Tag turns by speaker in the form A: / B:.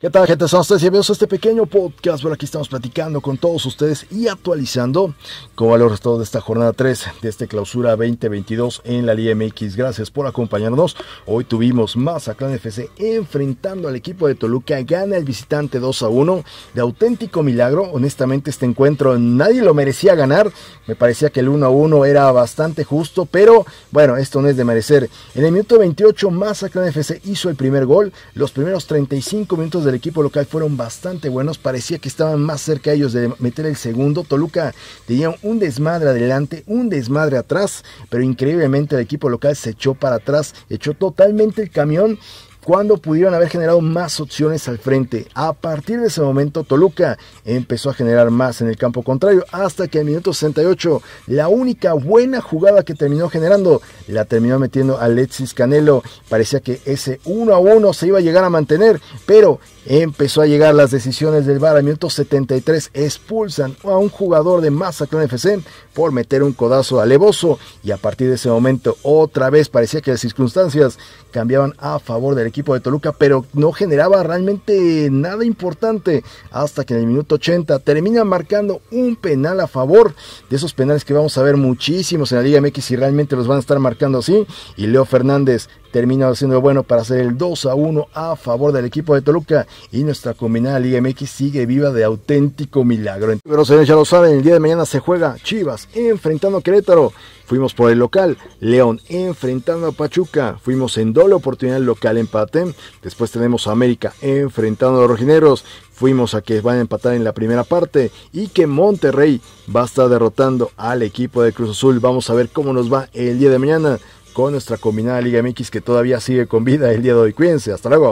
A: ¿Qué tal, gente? Son ustedes bienvenidos a este pequeño podcast. Bueno, aquí estamos platicando con todos ustedes y actualizando cómo valor los de esta jornada 3 de esta clausura 2022 en la Liga MX. Gracias por acompañarnos. Hoy tuvimos Mazatlán FC enfrentando al equipo de Toluca. Gana el visitante 2 a 1. De auténtico milagro. Honestamente, este encuentro nadie lo merecía ganar. Me parecía que el 1 a 1 era bastante justo, pero bueno, esto no es de merecer. En el minuto 28, Mazatlán FC hizo el primer gol. Los primeros 35 minutos de del equipo local fueron bastante buenos, parecía que estaban más cerca ellos de meter el segundo. Toluca tenía un desmadre adelante, un desmadre atrás, pero increíblemente el equipo local se echó para atrás, echó totalmente el camión cuando pudieron haber generado más opciones al frente. A partir de ese momento, Toluca empezó a generar más en el campo contrario, hasta que al minuto 68, la única buena jugada que terminó generando la terminó metiendo Alexis Canelo. Parecía que ese 1 a 1 se iba a llegar a mantener, pero empezó a llegar las decisiones del VAR. Al minuto 73 expulsan a un jugador de Mazatlán FC por meter un codazo alevoso y a partir de ese momento otra vez parecía que las circunstancias cambiaban a favor del equipo equipo de Toluca, pero no generaba realmente nada importante hasta que en el minuto 80 termina marcando un penal a favor de esos penales que vamos a ver muchísimos en la Liga MX y realmente los van a estar marcando así. Y Leo Fernández terminado siendo bueno para hacer el 2 a 1 a favor del equipo de Toluca y nuestra combinada Liga MX sigue viva de auténtico milagro. Pero ya lo saben, el día de mañana se juega Chivas enfrentando a Querétaro. Fuimos por el local, León enfrentando a Pachuca. Fuimos en doble oportunidad local empate. Después tenemos a América enfrentando a los Rojineros. Fuimos a que van a empatar en la primera parte y que Monterrey va a estar derrotando al equipo de Cruz Azul. Vamos a ver cómo nos va el día de mañana con nuestra combinada Liga MX que todavía sigue con vida el día de hoy. Cuídense, hasta luego.